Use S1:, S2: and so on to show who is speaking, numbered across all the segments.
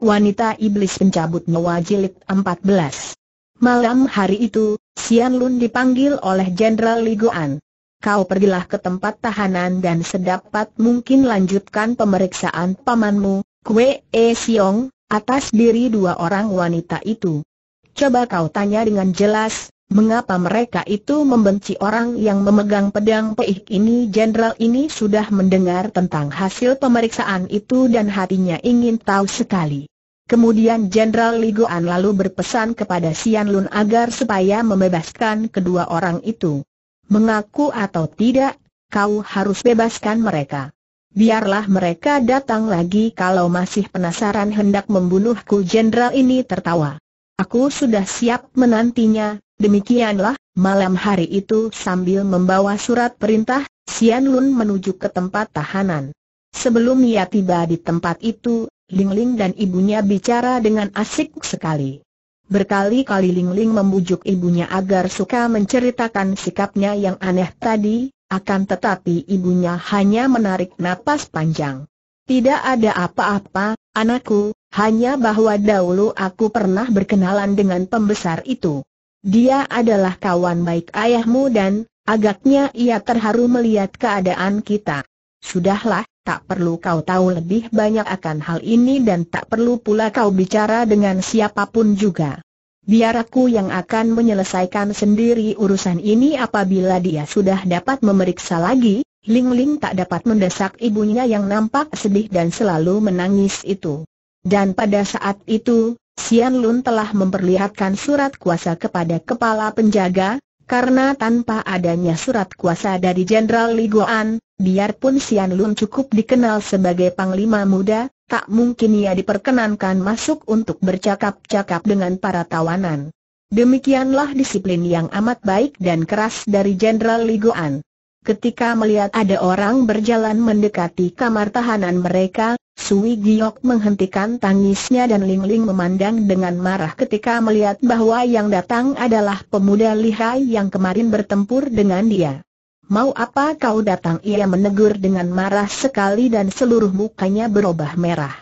S1: Wanita Iblis Pencabut Nyawa Jilid 14 Malam hari itu, Sian Lun dipanggil oleh Jenderal Liguan. Kau pergilah ke tempat tahanan dan sedapat mungkin lanjutkan pemeriksaan pamanmu, Kwe E Siong, atas diri dua orang wanita itu. Coba kau tanya dengan jelas, mengapa mereka itu membenci orang yang memegang pedang peik ini Jenderal ini sudah mendengar tentang hasil pemeriksaan itu dan hatinya ingin tahu sekali. Kemudian Jenderal Liguan lalu berpesan kepada Sian Lun agar supaya membebaskan kedua orang itu. Mengaku atau tidak, kau harus bebaskan mereka. Biarlah mereka datang lagi kalau masih penasaran hendak membunuhku Jenderal ini tertawa. Aku sudah siap menantinya, demikianlah, malam hari itu sambil membawa surat perintah, Sian Lun menuju ke tempat tahanan. Sebelum ia tiba di tempat itu, Lingling dan ibunya bicara dengan asik sekali. Berkali-kali Lingling membujuk ibunya agar suka menceritakan sikapnya yang aneh tadi, akan tetapi ibunya hanya menarik napas panjang. Tidak ada apa-apa, anakku, hanya bahwa dahulu aku pernah berkenalan dengan pembesar itu. Dia adalah kawan baik ayahmu dan, agaknya ia terharu melihat keadaan kita. Sudahlah, tak perlu kau tahu lebih banyak akan hal ini dan tak perlu pula kau bicara dengan siapapun juga. Biar aku yang akan menyelesaikan sendiri urusan ini apabila dia sudah dapat memeriksa lagi, Ling Ling tak dapat mendesak ibunya yang nampak sedih dan selalu menangis itu. Dan pada saat itu, Sian Lun telah memperlihatkan surat kuasa kepada kepala penjaga, karena tanpa adanya surat kuasa dari Jenderal Li Liguan, Biarpun Sian Lun cukup dikenal sebagai panglima muda, tak mungkin ia diperkenankan masuk untuk bercakap-cakap dengan para tawanan. Demikianlah disiplin yang amat baik dan keras dari Jenderal Liguan. Ketika melihat ada orang berjalan mendekati kamar tahanan mereka, Sui Giok menghentikan tangisnya dan Ling Ling memandang dengan marah ketika melihat bahwa yang datang adalah pemuda lihai yang kemarin bertempur dengan dia. Mau apa kau datang? Ia menegur dengan marah sekali dan seluruh mukanya berubah merah.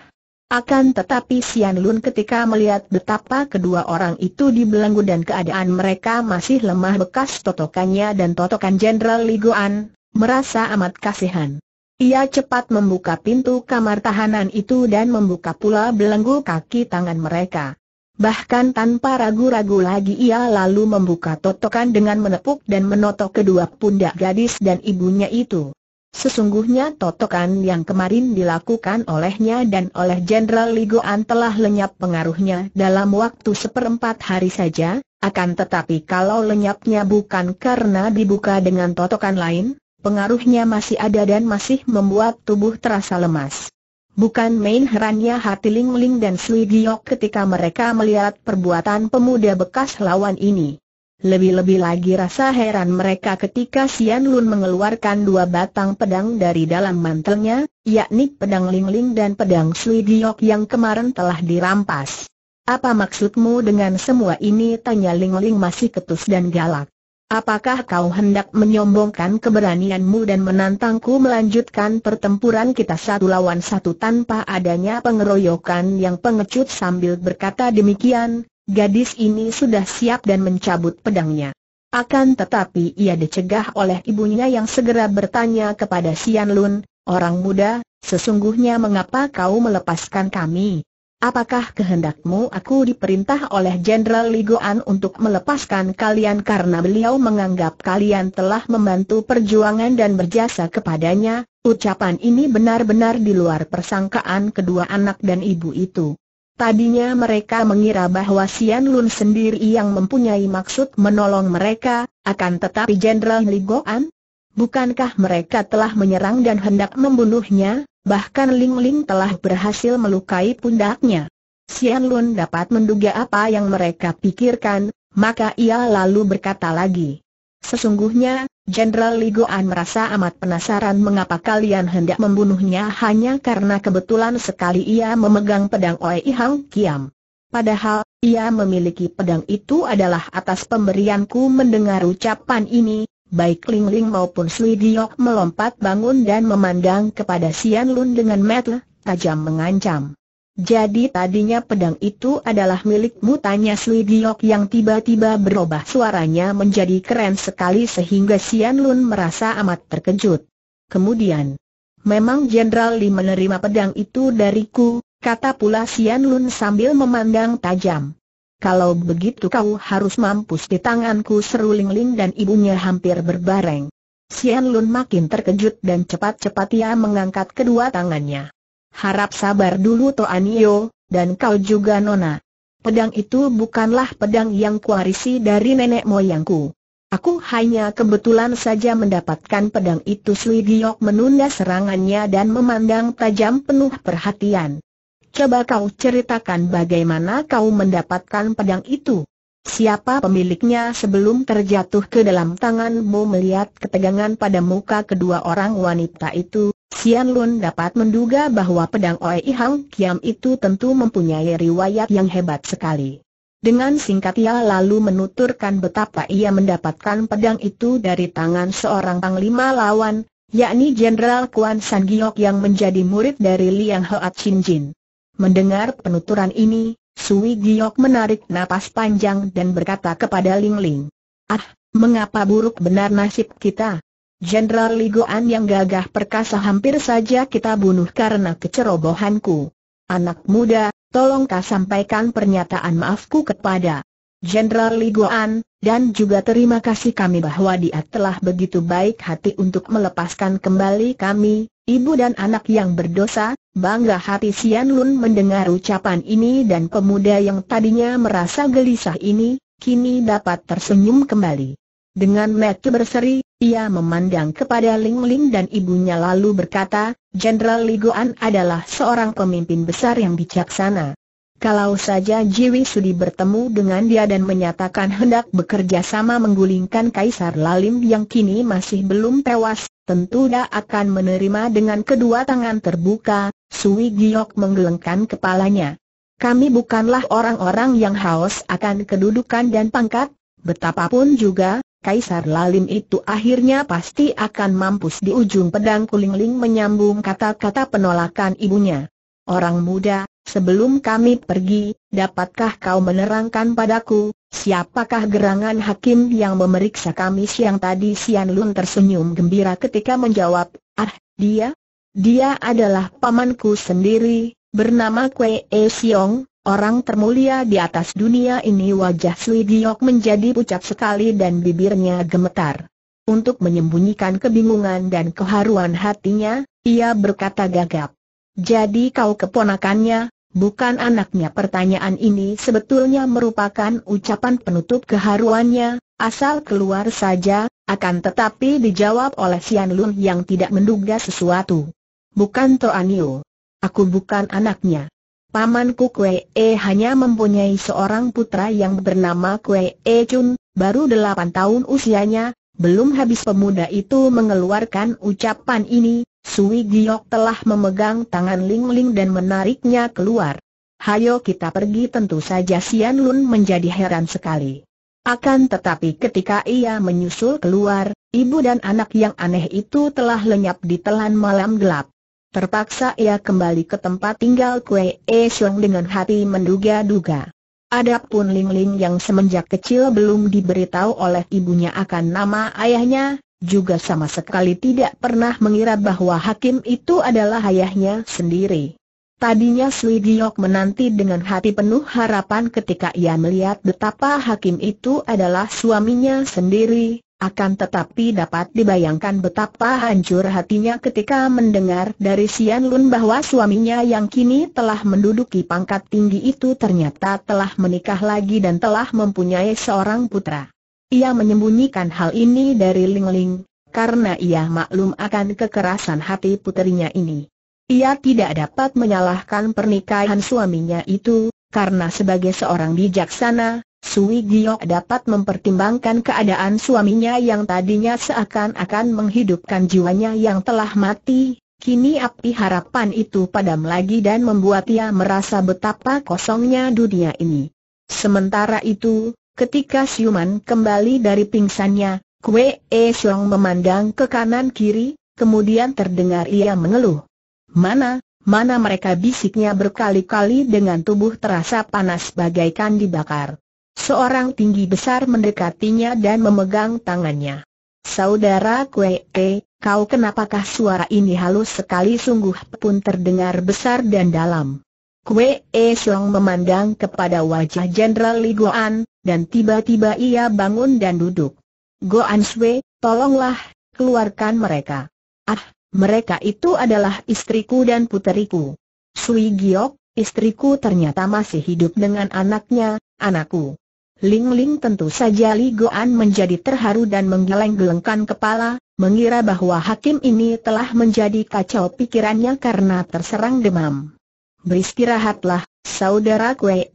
S1: Akan tetapi Sian Lun ketika melihat betapa kedua orang itu dibelenggu dan keadaan mereka masih lemah bekas totokannya dan totokan Jenderal Ligoan, merasa amat kasihan. Ia cepat membuka pintu kamar tahanan itu dan membuka pula belenggu kaki tangan mereka. Bahkan tanpa ragu-ragu lagi ia lalu membuka totokan dengan menepuk dan menotok kedua pundak gadis dan ibunya itu. Sesungguhnya totokan yang kemarin dilakukan olehnya dan oleh Jenderal Ligoan telah lenyap pengaruhnya dalam waktu seperempat hari saja, akan tetapi kalau lenyapnya bukan karena dibuka dengan totokan lain, pengaruhnya masih ada dan masih membuat tubuh terasa lemas. Bukan main herannya hati Ling Ling dan Sui Giok ketika mereka melihat perbuatan pemuda bekas lawan ini. Lebih-lebih lagi rasa heran mereka ketika Sian Lun mengeluarkan dua batang pedang dari dalam mantelnya, yakni pedang Ling Ling dan pedang Sui Giok yang kemarin telah dirampas. Apa maksudmu dengan semua ini? Tanya Ling Ling masih ketus dan galak. Apakah kau hendak menyombongkan keberanianmu dan menantangku melanjutkan pertempuran kita satu lawan satu tanpa adanya pengeroyokan yang pengecut sambil berkata demikian, gadis ini sudah siap dan mencabut pedangnya. Akan tetapi ia dicegah oleh ibunya yang segera bertanya kepada Sian Lun, orang muda, sesungguhnya mengapa kau melepaskan kami, Apakah kehendakmu aku diperintah oleh Jenderal Ligoan untuk melepaskan kalian karena beliau menganggap kalian telah membantu perjuangan dan berjasa kepadanya? Ucapan ini benar-benar di luar persangkaan kedua anak dan ibu itu. Tadinya mereka mengira bahwa Sian Lun sendiri yang mempunyai maksud menolong mereka, akan tetapi Jenderal Ligoan? Bukankah mereka telah menyerang dan hendak membunuhnya? Bahkan Ling Ling telah berhasil melukai pundaknya. Xian Lun dapat menduga apa yang mereka pikirkan, maka ia lalu berkata lagi. Sesungguhnya, Jenderal Ligoan merasa amat penasaran mengapa kalian hendak membunuhnya hanya karena kebetulan sekali ia memegang pedang Oi Hang Kiam. Padahal, ia memiliki pedang itu adalah atas pemberianku mendengar ucapan ini, Baik Ling Ling maupun Sui Giok melompat bangun dan memandang kepada Sian Lun dengan mata tajam mengancam. Jadi tadinya pedang itu adalah milikmu tanya Sui Giok yang tiba-tiba berubah suaranya menjadi keren sekali sehingga Sian Lun merasa amat terkejut. Kemudian, memang Jenderal Li menerima pedang itu dariku, kata pula Sian Lun sambil memandang tajam. Kalau begitu kau harus mampus di tanganku seru Ling Ling dan ibunya hampir berbareng. Sian Lun makin terkejut dan cepat-cepat ia mengangkat kedua tangannya. Harap sabar dulu Toanio, dan kau juga Nona. Pedang itu bukanlah pedang yang kuarisi dari nenek moyangku. Aku hanya kebetulan saja mendapatkan pedang itu Sui Giok menunda serangannya dan memandang tajam penuh perhatian. Coba kau ceritakan bagaimana kau mendapatkan pedang itu. Siapa pemiliknya sebelum terjatuh ke dalam tanganmu melihat ketegangan pada muka kedua orang wanita itu, Sian Lun dapat menduga bahwa pedang Oei Hang Kiam itu tentu mempunyai riwayat yang hebat sekali. Dengan singkat ia lalu menuturkan betapa ia mendapatkan pedang itu dari tangan seorang panglima lawan, yakni Jenderal Kuan San Giok yang menjadi murid dari Liang Hoat Chin Jin. Mendengar penuturan ini, Sui Giok menarik napas panjang dan berkata kepada Ling Ling. Ah, mengapa buruk benar nasib kita? Jenderal Ligoan yang gagah perkasa hampir saja kita bunuh karena kecerobohanku. Anak muda, tolong sampaikan pernyataan maafku kepada Jenderal Ligoan, dan juga terima kasih kami bahwa dia telah begitu baik hati untuk melepaskan kembali kami, Ibu dan anak yang berdosa, bangga hati Sian Lun mendengar ucapan ini dan pemuda yang tadinya merasa gelisah ini, kini dapat tersenyum kembali. Dengan mata berseri, ia memandang kepada Ling Ling dan ibunya lalu berkata, Jenderal Liguan adalah seorang pemimpin besar yang bijaksana. Kalau saja Jiwi Sudi bertemu dengan dia dan menyatakan hendak bekerja sama menggulingkan Kaisar Lalim yang kini masih belum tewas, tentu dia akan menerima dengan kedua tangan terbuka, Sui Giok menggelengkan kepalanya. Kami bukanlah orang-orang yang haus akan kedudukan dan pangkat, betapapun juga, Kaisar Lalim itu akhirnya pasti akan mampus di ujung pedang kulingling menyambung kata-kata penolakan ibunya. Orang muda, sebelum kami pergi, dapatkah kau menerangkan padaku, Siapakah gerangan hakim yang memeriksa kami siang tadi? Sian Lun tersenyum gembira ketika menjawab, ah, dia? Dia adalah pamanku sendiri, bernama Kwe E Siong, orang termulia di atas dunia ini wajah Sui Giok menjadi pucat sekali dan bibirnya gemetar. Untuk menyembunyikan kebingungan dan keharuan hatinya, ia berkata gagap. Jadi kau keponakannya, Bukan anaknya pertanyaan ini sebetulnya merupakan ucapan penutup keharuannya, asal keluar saja, akan tetapi dijawab oleh Sian Lun yang tidak menduga sesuatu. Bukan Toanio. Aku bukan anaknya. Pamanku Kue E hanya mempunyai seorang putra yang bernama Kue E Chun, baru delapan tahun usianya, belum habis pemuda itu mengeluarkan ucapan ini, Sui Giok telah memegang tangan Ling Ling dan menariknya keluar. Hayo kita pergi tentu saja Sian Lun menjadi heran sekali. Akan tetapi ketika ia menyusul keluar, ibu dan anak yang aneh itu telah lenyap di telan malam gelap. Terpaksa ia kembali ke tempat tinggal Kue E Xiong dengan hati menduga-duga. Adapun Ling Ling yang semenjak kecil belum diberitahu oleh ibunya akan nama ayahnya, juga sama sekali tidak pernah mengira bahwa hakim itu adalah ayahnya sendiri. Tadinya Sui Giok menanti dengan hati penuh harapan ketika ia melihat betapa hakim itu adalah suaminya sendiri, akan tetapi dapat dibayangkan betapa hancur hatinya ketika mendengar dari Sian Lun bahwa suaminya yang kini telah menduduki pangkat tinggi itu ternyata telah menikah lagi dan telah mempunyai seorang putra. Ia menyembunyikan hal ini dari Ling Ling, karena ia maklum akan kekerasan hati puterinya ini. Ia tidak dapat menyalahkan pernikahan suaminya itu, karena sebagai seorang bijaksana, Sui Giok dapat mempertimbangkan keadaan suaminya yang tadinya seakan-akan menghidupkan jiwanya yang telah mati, kini api harapan itu padam lagi dan membuat ia merasa betapa kosongnya dunia ini. Sementara itu, Ketika Siuman kembali dari pingsannya, Kue E Siong memandang ke kanan kiri, kemudian terdengar ia mengeluh. Mana, mana mereka bisiknya berkali-kali dengan tubuh terasa panas bagaikan dibakar. Seorang tinggi besar mendekatinya dan memegang tangannya. Saudara Kue E, kau kenapakah suara ini halus sekali sungguh pun terdengar besar dan dalam. Kue E Siong memandang kepada wajah Jenderal Li Guan, dan tiba-tiba ia bangun dan duduk. Goan Swe, tolonglah, keluarkan mereka. Ah, mereka itu adalah istriku dan puteriku. Sui Giok, istriku ternyata masih hidup dengan anaknya, anakku. Ling Ling tentu saja Li Go An menjadi terharu dan menggeleng-gelengkan kepala, mengira bahwa hakim ini telah menjadi kacau pikirannya karena terserang demam. Beristirahatlah, saudara Kwee,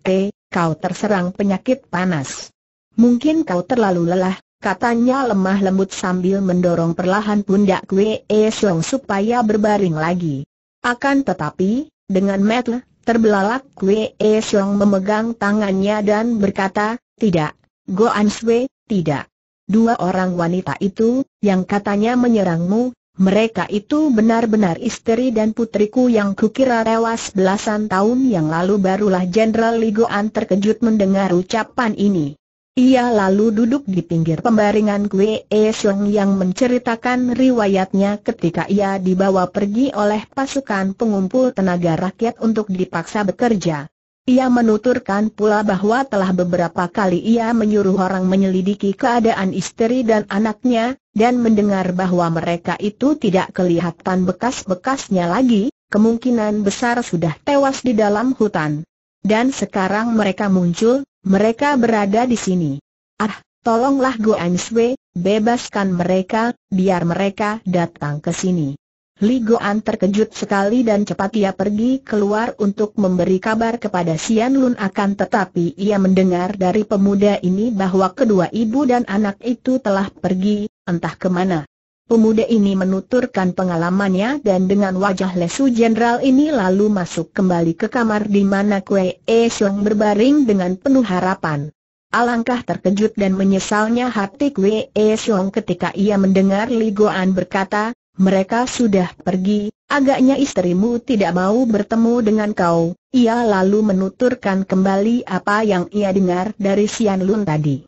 S1: kau terserang penyakit panas. Mungkin kau terlalu lelah, katanya lemah lembut sambil mendorong perlahan pundak Wei Siong e supaya berbaring lagi. Akan tetapi, dengan metel, terbelalak Wei Siong e memegang tangannya dan berkata, tidak, go Sui, tidak. Dua orang wanita itu, yang katanya menyerangmu, mereka itu benar-benar istri dan putriku yang kukira tewas belasan tahun yang lalu barulah Jenderal Ligoan terkejut mendengar ucapan ini. Ia lalu duduk di pinggir pembaringan Kwe Song yang menceritakan riwayatnya ketika ia dibawa pergi oleh pasukan pengumpul tenaga rakyat untuk dipaksa bekerja. Ia menuturkan pula bahwa telah beberapa kali ia menyuruh orang menyelidiki keadaan istri dan anaknya, dan mendengar bahwa mereka itu tidak kelihatan bekas-bekasnya lagi, kemungkinan besar sudah tewas di dalam hutan. Dan sekarang mereka muncul, mereka berada di sini. Ah, tolonglah Gu Anshui, bebaskan mereka, biar mereka datang ke sini. Li Goan terkejut sekali dan cepat ia pergi keluar untuk memberi kabar kepada Sian Lun akan tetapi ia mendengar dari pemuda ini bahwa kedua ibu dan anak itu telah pergi, entah kemana. Pemuda ini menuturkan pengalamannya dan dengan wajah lesu jenderal ini lalu masuk kembali ke kamar di mana Kue E Xiong berbaring dengan penuh harapan. Alangkah terkejut dan menyesalnya hati Kue E Xiong ketika ia mendengar Li Goan berkata, mereka sudah pergi, agaknya istrimu tidak mau bertemu dengan kau. Ia lalu menuturkan kembali apa yang ia dengar dari Sian Lun tadi.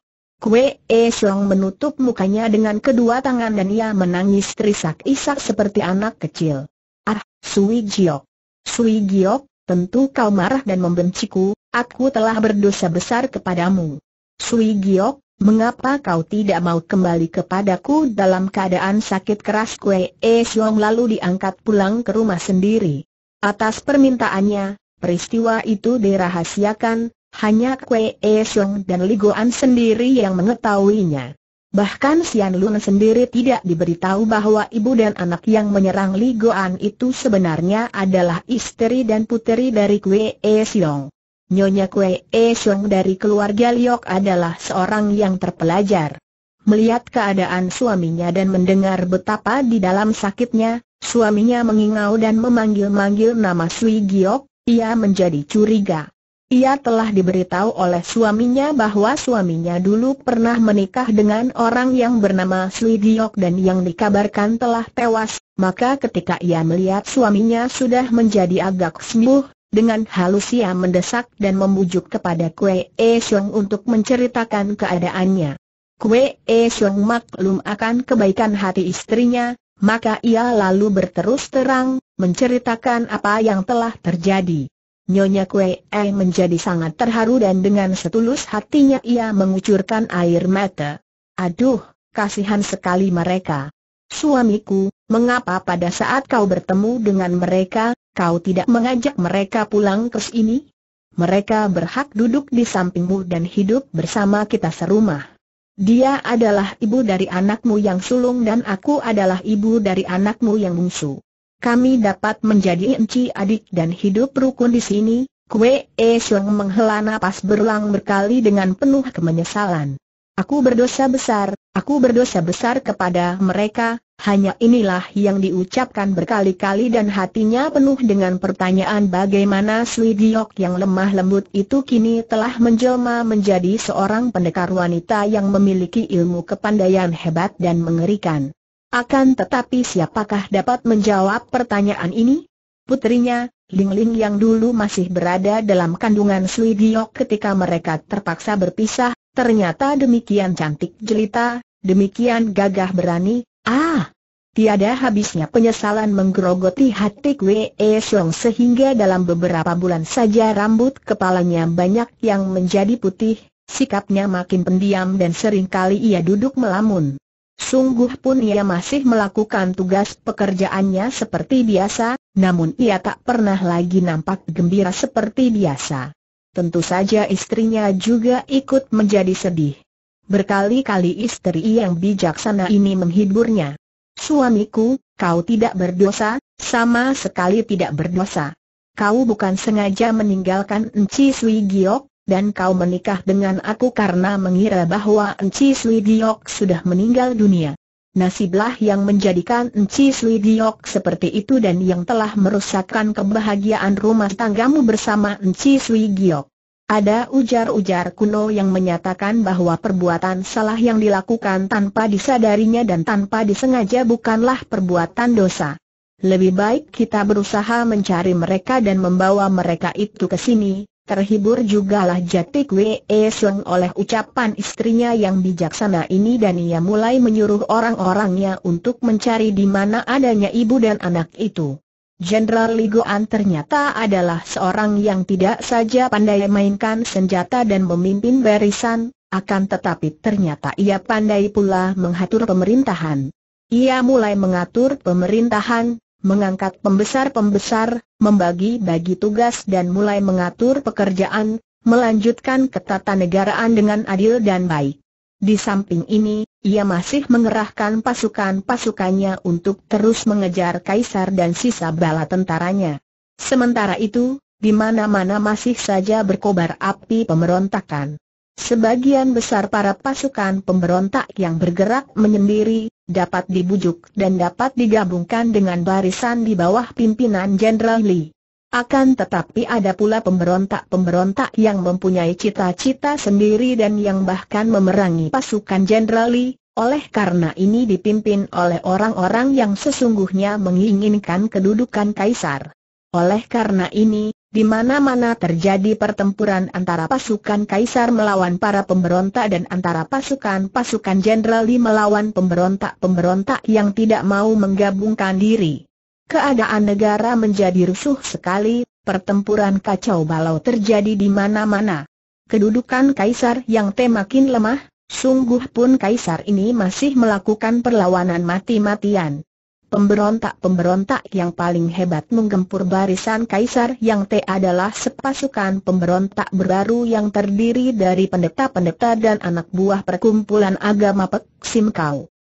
S1: Kue E Song menutup mukanya dengan kedua tangan dan ia menangis terisak-isak seperti anak kecil. Ah, Sui Giok. Sui Giok, tentu kau marah dan membenciku, aku telah berdosa besar kepadamu. Sui Giok, mengapa kau tidak mau kembali kepadaku dalam keadaan sakit keras Kue E Song lalu diangkat pulang ke rumah sendiri. Atas permintaannya, peristiwa itu dirahasiakan, hanya Kwe E Siong dan Li Goan sendiri yang mengetahuinya. Bahkan Sian Lun sendiri tidak diberitahu bahwa ibu dan anak yang menyerang Li Goan itu sebenarnya adalah istri dan puteri dari Kwe E Siong. Nyonya Kwe E Siong dari keluarga Liok adalah seorang yang terpelajar. Melihat keadaan suaminya dan mendengar betapa di dalam sakitnya, suaminya mengingau dan memanggil-manggil nama Sui Giok, ia menjadi curiga. Ia telah diberitahu oleh suaminya bahwa suaminya dulu pernah menikah dengan orang yang bernama Sui Giok dan yang dikabarkan telah tewas, maka ketika ia melihat suaminya sudah menjadi agak sembuh, dengan halus ia mendesak dan membujuk kepada Kue E Xiong untuk menceritakan keadaannya. Kue E Xiong maklum akan kebaikan hati istrinya, maka ia lalu berterus terang, menceritakan apa yang telah terjadi. Nyonya Kue eh, menjadi sangat terharu dan dengan setulus hatinya ia mengucurkan air mata. Aduh, kasihan sekali mereka. Suamiku, mengapa pada saat kau bertemu dengan mereka, kau tidak mengajak mereka pulang ke sini? Mereka berhak duduk di sampingmu dan hidup bersama kita serumah. Dia adalah ibu dari anakmu yang sulung dan aku adalah ibu dari anakmu yang bungsu kami dapat menjadi enci adik dan hidup rukun di sini, Kue E Siong menghela napas berulang berkali dengan penuh kemenyesalan. Aku berdosa besar, aku berdosa besar kepada mereka, hanya inilah yang diucapkan berkali-kali dan hatinya penuh dengan pertanyaan bagaimana Sui Giok yang lemah lembut itu kini telah menjelma menjadi seorang pendekar wanita yang memiliki ilmu kepandaian hebat dan mengerikan. Akan tetapi siapakah dapat menjawab pertanyaan ini? Putrinya, Ling Ling yang dulu masih berada dalam kandungan Sui Giok ketika mereka terpaksa berpisah, ternyata demikian cantik jelita, demikian gagah berani, ah! Tiada habisnya penyesalan menggerogoti hati Kwe Siong sehingga dalam beberapa bulan saja rambut kepalanya banyak yang menjadi putih, sikapnya makin pendiam dan seringkali ia duduk melamun. Sungguh pun ia masih melakukan tugas pekerjaannya seperti biasa, namun ia tak pernah lagi nampak gembira seperti biasa. Tentu saja istrinya juga ikut menjadi sedih. Berkali-kali istri yang bijaksana ini menghiburnya. Suamiku, kau tidak berdosa, sama sekali tidak berdosa. Kau bukan sengaja meninggalkan Enci Sui Giok, dan kau menikah dengan aku karena mengira bahwa Enci Sui Giok sudah meninggal dunia. Nasiblah yang menjadikan Enci Sui Giok seperti itu dan yang telah merusakkan kebahagiaan rumah tanggamu bersama Enci Sui Giok. Ada ujar-ujar kuno yang menyatakan bahwa perbuatan salah yang dilakukan tanpa disadarinya dan tanpa disengaja bukanlah perbuatan dosa. Lebih baik kita berusaha mencari mereka dan membawa mereka itu ke sini, Terhibur jugalah Jatik Wee Seng oleh ucapan istrinya yang bijaksana ini dan ia mulai menyuruh orang-orangnya untuk mencari di mana adanya ibu dan anak itu. Jenderal Ligoan ternyata adalah seorang yang tidak saja pandai mainkan senjata dan memimpin barisan, akan tetapi ternyata ia pandai pula mengatur pemerintahan. Ia mulai mengatur pemerintahan, mengangkat pembesar-pembesar, membagi-bagi tugas dan mulai mengatur pekerjaan, melanjutkan ketatanegaraan dengan adil dan baik. Di samping ini, ia masih mengerahkan pasukan-pasukannya untuk terus mengejar kaisar dan sisa bala tentaranya. Sementara itu, di mana-mana masih saja berkobar api pemberontakan. Sebagian besar para pasukan pemberontak yang bergerak menyendiri, dapat dibujuk dan dapat digabungkan dengan barisan di bawah pimpinan Jenderal Li. Akan tetapi ada pula pemberontak-pemberontak yang mempunyai cita-cita sendiri dan yang bahkan memerangi pasukan Jenderal Li. oleh karena ini dipimpin oleh orang-orang yang sesungguhnya menginginkan kedudukan Kaisar. Oleh karena ini, di mana-mana terjadi pertempuran antara pasukan kaisar melawan para pemberontak dan antara pasukan-pasukan jenderali melawan pemberontak-pemberontak yang tidak mau menggabungkan diri. Keadaan negara menjadi rusuh sekali, pertempuran kacau balau terjadi di mana-mana. Kedudukan kaisar yang temakin lemah, sungguh pun kaisar ini masih melakukan perlawanan mati-matian. Pemberontak-pemberontak yang paling hebat menggempur barisan kaisar yang T adalah sepasukan pemberontak baru yang terdiri dari pendeta-pendeta dan anak buah perkumpulan agama Pek Sim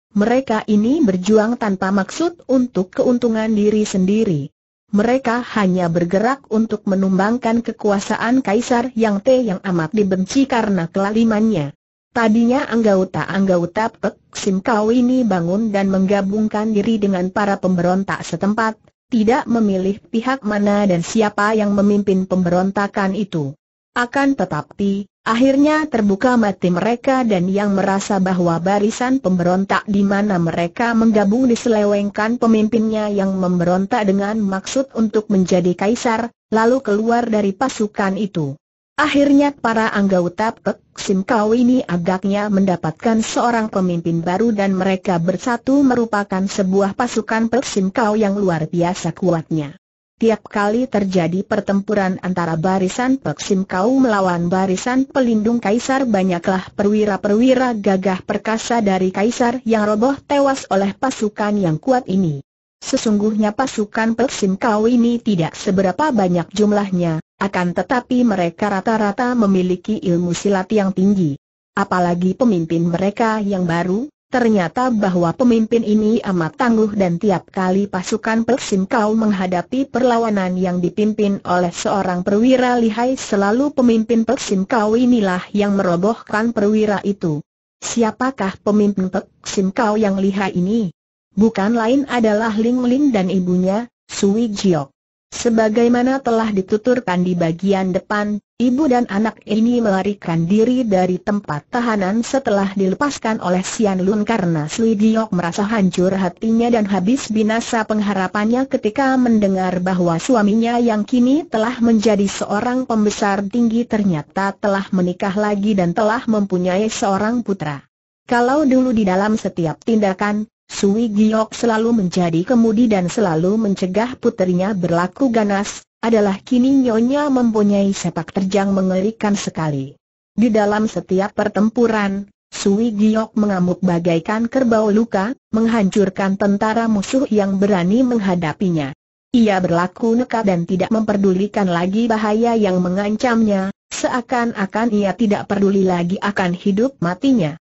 S1: Mereka ini berjuang tanpa maksud untuk keuntungan diri sendiri. Mereka hanya bergerak untuk menumbangkan kekuasaan kaisar yang T yang amat dibenci karena kelalimannya. Tadinya anggota-anggota Pek Sim ini bangun dan menggabungkan diri dengan para pemberontak setempat, tidak memilih pihak mana dan siapa yang memimpin pemberontakan itu. Akan tetapi, akhirnya terbuka mati mereka dan yang merasa bahwa barisan pemberontak di mana mereka menggabung diselewengkan pemimpinnya yang memberontak dengan maksud untuk menjadi kaisar, lalu keluar dari pasukan itu. Akhirnya para anggota Pek Sim ini agaknya mendapatkan seorang pemimpin baru dan mereka bersatu merupakan sebuah pasukan Pek Sim yang luar biasa kuatnya. Tiap kali terjadi pertempuran antara barisan Pek Sim melawan barisan pelindung kaisar banyaklah perwira-perwira gagah perkasa dari kaisar yang roboh tewas oleh pasukan yang kuat ini. Sesungguhnya pasukan Pek Sim ini tidak seberapa banyak jumlahnya, akan tetapi mereka rata-rata memiliki ilmu silat yang tinggi. Apalagi pemimpin mereka yang baru, ternyata bahwa pemimpin ini amat tangguh dan tiap kali pasukan Pelsim Kau menghadapi perlawanan yang dipimpin oleh seorang perwira lihai selalu pemimpin Pelsim Kau inilah yang merobohkan perwira itu. Siapakah pemimpin persim Kau yang lihai ini? Bukan lain adalah Ling Ling dan ibunya, Sui Jiok. Sebagaimana telah dituturkan di bagian depan, ibu dan anak ini melarikan diri dari tempat tahanan setelah dilepaskan oleh Sian Lun karena Sui Giok merasa hancur hatinya dan habis binasa pengharapannya ketika mendengar bahwa suaminya yang kini telah menjadi seorang pembesar tinggi ternyata telah menikah lagi dan telah mempunyai seorang putra. Kalau dulu di dalam setiap tindakan, Sui Giok selalu menjadi kemudi dan selalu mencegah puterinya berlaku ganas, adalah kini Nyonya mempunyai sepak terjang mengerikan sekali. Di dalam setiap pertempuran, Sui Giok mengamuk bagaikan kerbau luka, menghancurkan tentara musuh yang berani menghadapinya. Ia berlaku nekat dan tidak memperdulikan lagi bahaya yang mengancamnya, seakan-akan ia tidak peduli lagi akan hidup matinya.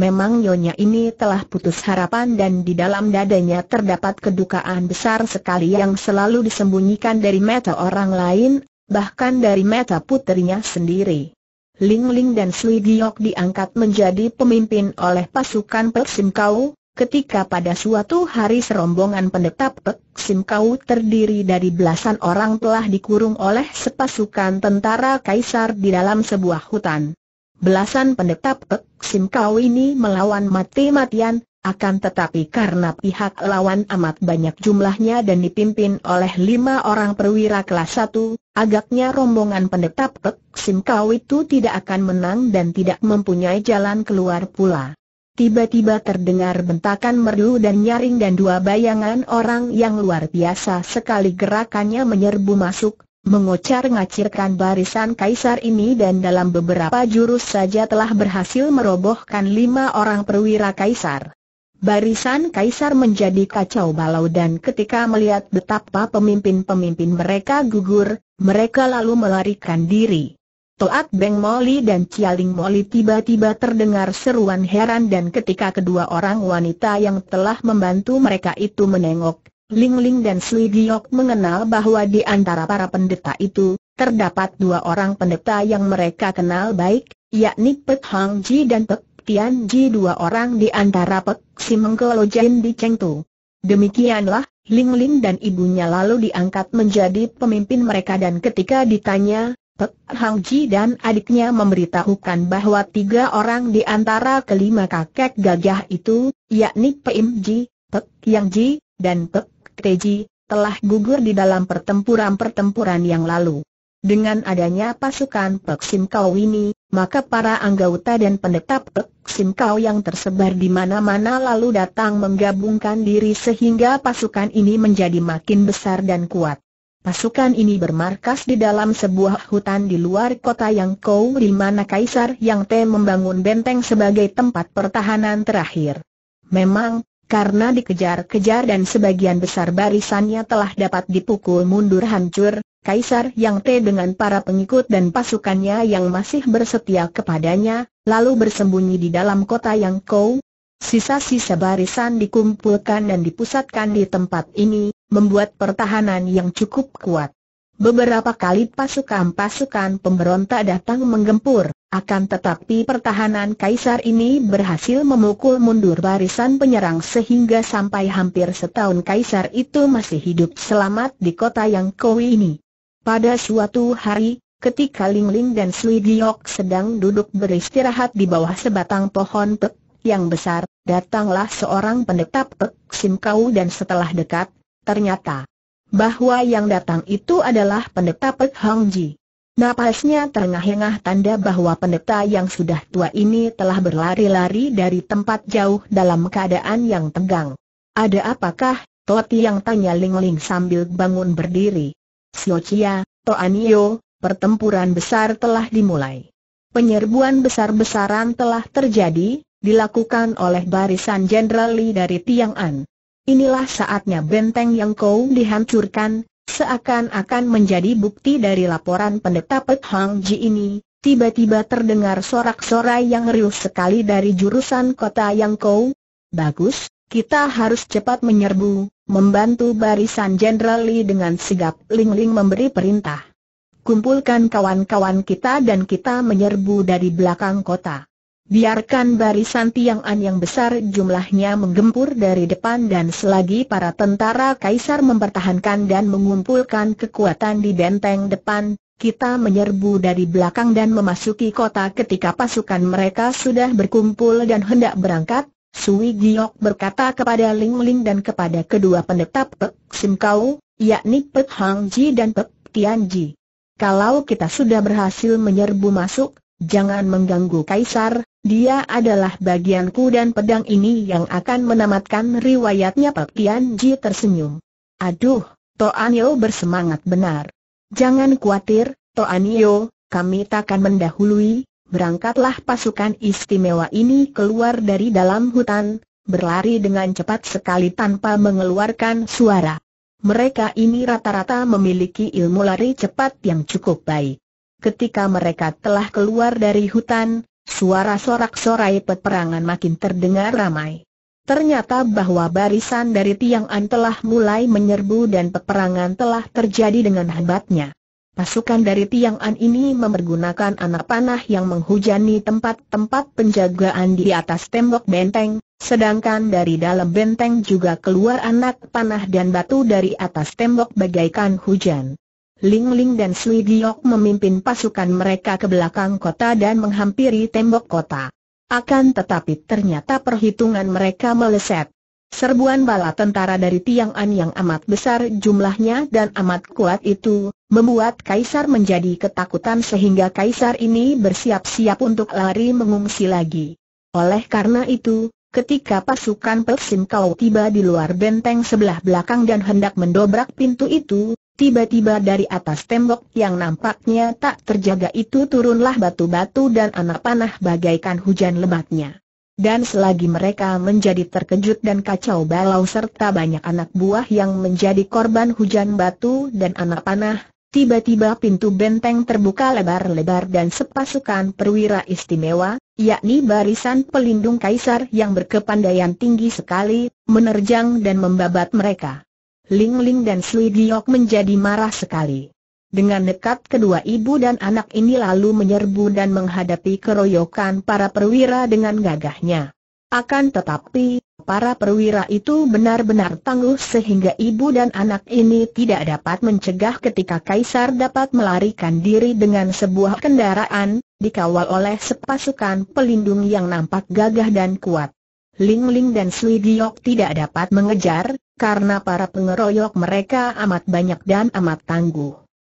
S1: Memang Nyonya ini telah putus harapan dan di dalam dadanya terdapat kedukaan besar sekali yang selalu disembunyikan dari mata orang lain, bahkan dari mata putrinya sendiri. Ling Ling dan Sui Giok diangkat menjadi pemimpin oleh pasukan Pek Sim ketika pada suatu hari serombongan pendeta Pek Sim terdiri dari belasan orang telah dikurung oleh sepasukan tentara kaisar di dalam sebuah hutan. Belasan pendeta Pek Sim ini melawan mati-matian, akan tetapi karena pihak lawan amat banyak jumlahnya dan dipimpin oleh lima orang perwira kelas satu, agaknya rombongan pendeta Pek Sim itu tidak akan menang dan tidak mempunyai jalan keluar pula. Tiba-tiba terdengar bentakan merdu dan nyaring dan dua bayangan orang yang luar biasa sekali gerakannya menyerbu masuk, mengocar-ngacirkan barisan kaisar ini dan dalam beberapa jurus saja telah berhasil merobohkan lima orang perwira kaisar. Barisan kaisar menjadi kacau balau dan ketika melihat betapa pemimpin-pemimpin mereka gugur, mereka lalu melarikan diri. Toat Beng Moli dan Cialing Moli tiba-tiba terdengar seruan heran dan ketika kedua orang wanita yang telah membantu mereka itu menengok, Ling Ling dan Sui Giok mengenal bahwa di antara para pendeta itu, terdapat dua orang pendeta yang mereka kenal baik, yakni Pek Hang Ji dan Pek Tian Ji dua orang di antara Pek Si Menggolo Jain di Chengtu. Demikianlah, Ling Ling dan ibunya lalu diangkat menjadi pemimpin mereka dan ketika ditanya, Pek Hang Ji dan adiknya memberitahukan bahwa tiga orang di antara kelima kakek gajah itu, yakni Im Ji, Pek Yang Ji, dan Pek Teji, telah gugur di dalam pertempuran-pertempuran yang lalu. Dengan adanya pasukan Pek Sim ini, maka para anggota dan pendeta Pek Sim yang tersebar di mana-mana lalu datang menggabungkan diri sehingga pasukan ini menjadi makin besar dan kuat. Pasukan ini bermarkas di dalam sebuah hutan di luar kota yang kau di mana Kaisar Yang Te membangun benteng sebagai tempat pertahanan terakhir. Memang, karena dikejar-kejar dan sebagian besar barisannya telah dapat dipukul mundur hancur, Kaisar Yang Te dengan para pengikut dan pasukannya yang masih bersetia kepadanya, lalu bersembunyi di dalam kota Yang Kou. Sisa-sisa barisan dikumpulkan dan dipusatkan di tempat ini, membuat pertahanan yang cukup kuat. Beberapa kali pasukan-pasukan pemberontak datang menggempur, akan tetapi pertahanan kaisar ini berhasil memukul mundur barisan penyerang sehingga sampai hampir setahun kaisar itu masih hidup selamat di kota yang kowi ini. Pada suatu hari, ketika Ling Ling dan Sui Giok sedang duduk beristirahat di bawah sebatang pohon pek yang besar, datanglah seorang pendeta pek Sim Kau dan setelah dekat, ternyata bahwa yang datang itu adalah pendeta Pek Hong Ji. Napasnya terengah-engah tanda bahwa pendeta yang sudah tua ini telah berlari-lari dari tempat jauh dalam keadaan yang tegang. Ada apakah, Toti yang tanya Ling Ling sambil bangun berdiri. Siocia, Toanio, pertempuran besar telah dimulai. Penyerbuan besar-besaran telah terjadi, dilakukan oleh barisan jenderal Li dari Tiang An. Inilah saatnya benteng yang kau dihancurkan, seakan-akan menjadi bukti dari laporan pendeta Pek Hang Ji ini. Tiba-tiba terdengar sorak-sorai yang riuh sekali dari jurusan kota yang kau. Bagus, kita harus cepat menyerbu, membantu barisan Jenderal Li dengan sigap Ling Ling memberi perintah. Kumpulkan kawan-kawan kita dan kita menyerbu dari belakang kota. Biarkan barisan tiang an yang besar jumlahnya menggempur dari depan dan selagi para tentara kaisar mempertahankan dan mengumpulkan kekuatan di benteng depan, kita menyerbu dari belakang dan memasuki kota ketika pasukan mereka sudah berkumpul dan hendak berangkat, Sui Giok berkata kepada Ling Ling dan kepada kedua pendeta Pek Sim Kau, yakni Pek Hang Ji dan Pek Tian Ji. Kalau kita sudah berhasil menyerbu masuk, jangan mengganggu kaisar, dia adalah bagianku dan pedang ini yang akan menamatkan riwayatnya Pak Tian Ji tersenyum. Aduh, Toanio bersemangat benar. Jangan khawatir, Toanio, kami takkan mendahului, berangkatlah pasukan istimewa ini keluar dari dalam hutan, berlari dengan cepat sekali tanpa mengeluarkan suara. Mereka ini rata-rata memiliki ilmu lari cepat yang cukup baik. Ketika mereka telah keluar dari hutan, Suara sorak-sorai peperangan makin terdengar ramai. Ternyata bahwa barisan dari Tiang An telah mulai menyerbu dan peperangan telah terjadi dengan hebatnya. Pasukan dari Tiang An ini memergunakan anak panah yang menghujani tempat-tempat penjagaan di atas tembok benteng, sedangkan dari dalam benteng juga keluar anak panah dan batu dari atas tembok bagaikan hujan. Ling Ling dan Sui Giok memimpin pasukan mereka ke belakang kota dan menghampiri tembok kota. Akan tetapi ternyata perhitungan mereka meleset. Serbuan bala tentara dari tiang-an yang amat besar jumlahnya dan amat kuat itu, membuat Kaisar menjadi ketakutan sehingga Kaisar ini bersiap-siap untuk lari mengungsi lagi. Oleh karena itu, ketika pasukan Pelsin Kau tiba di luar benteng sebelah belakang dan hendak mendobrak pintu itu, Tiba-tiba dari atas tembok yang nampaknya tak terjaga itu turunlah batu-batu dan anak panah bagaikan hujan lebatnya. Dan selagi mereka menjadi terkejut dan kacau balau serta banyak anak buah yang menjadi korban hujan batu dan anak panah, Tiba-tiba pintu benteng terbuka lebar-lebar dan sepasukan perwira istimewa, yakni barisan pelindung kaisar yang berkepandaian tinggi sekali, menerjang dan membabat mereka. Ling Ling dan Sui Giok menjadi marah sekali. Dengan nekat kedua ibu dan anak ini lalu menyerbu dan menghadapi keroyokan para perwira dengan gagahnya. Akan tetapi, para perwira itu benar-benar tangguh sehingga ibu dan anak ini tidak dapat mencegah ketika Kaisar dapat melarikan diri dengan sebuah kendaraan, dikawal oleh sepasukan pelindung yang nampak gagah dan kuat. Ling Ling dan Sui Giok tidak dapat mengejar, karena para pengeroyok mereka amat banyak dan amat tangguh.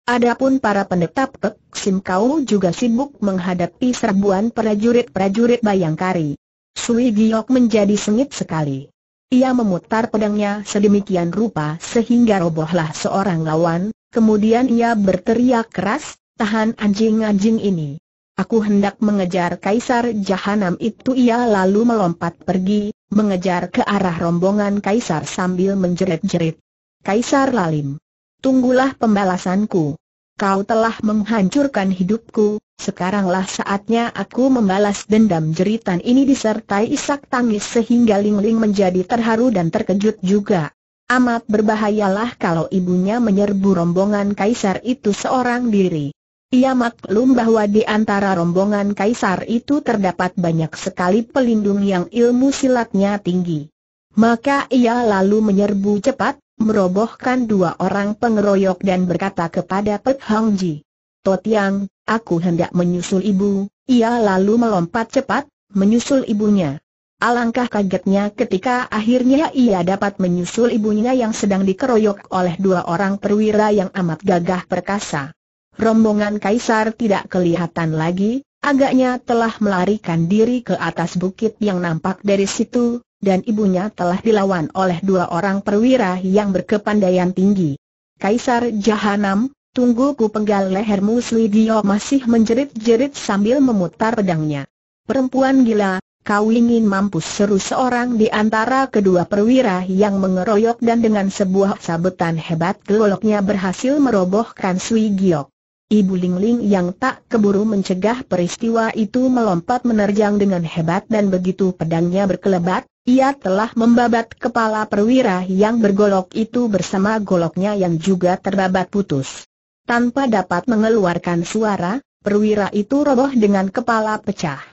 S1: Adapun para pendeta Pek Sim Kau juga sibuk menghadapi serbuan prajurit-prajurit Bayangkari. Sui Giok menjadi sengit sekali. Ia memutar pedangnya sedemikian rupa sehingga robohlah seorang lawan, kemudian ia berteriak keras, tahan anjing-anjing ini. Aku hendak mengejar Kaisar Jahanam itu ia lalu melompat pergi, mengejar ke arah rombongan Kaisar sambil menjerit-jerit. Kaisar Lalim. Tunggulah pembalasanku. Kau telah menghancurkan hidupku, sekaranglah saatnya aku membalas dendam jeritan ini disertai isak tangis sehingga Ling Ling menjadi terharu dan terkejut juga. Amat berbahayalah kalau ibunya menyerbu rombongan kaisar itu seorang diri. Ia maklum bahwa di antara rombongan kaisar itu terdapat banyak sekali pelindung yang ilmu silatnya tinggi. Maka ia lalu menyerbu cepat, merobohkan dua orang pengeroyok dan berkata kepada Pek Hong Ji. Totiang, aku hendak menyusul ibu, ia lalu melompat cepat, menyusul ibunya. Alangkah kagetnya ketika akhirnya ia dapat menyusul ibunya yang sedang dikeroyok oleh dua orang perwira yang amat gagah perkasa rombongan kaisar tidak kelihatan lagi, agaknya telah melarikan diri ke atas bukit yang nampak dari situ, dan ibunya telah dilawan oleh dua orang perwira yang berkepandaian tinggi. Kaisar Jahanam, tunggu ku penggal lehermu Slidio masih menjerit-jerit sambil memutar pedangnya. Perempuan gila, Kau ingin mampus seru seorang di antara kedua perwira yang mengeroyok dan dengan sebuah sabetan hebat geloloknya berhasil merobohkan Sui Giok. Ibu Ling Ling yang tak keburu mencegah peristiwa itu melompat menerjang dengan hebat dan begitu pedangnya berkelebat, ia telah membabat kepala perwira yang bergolok itu bersama goloknya yang juga terbabat putus. Tanpa dapat mengeluarkan suara, perwira itu roboh dengan kepala pecah.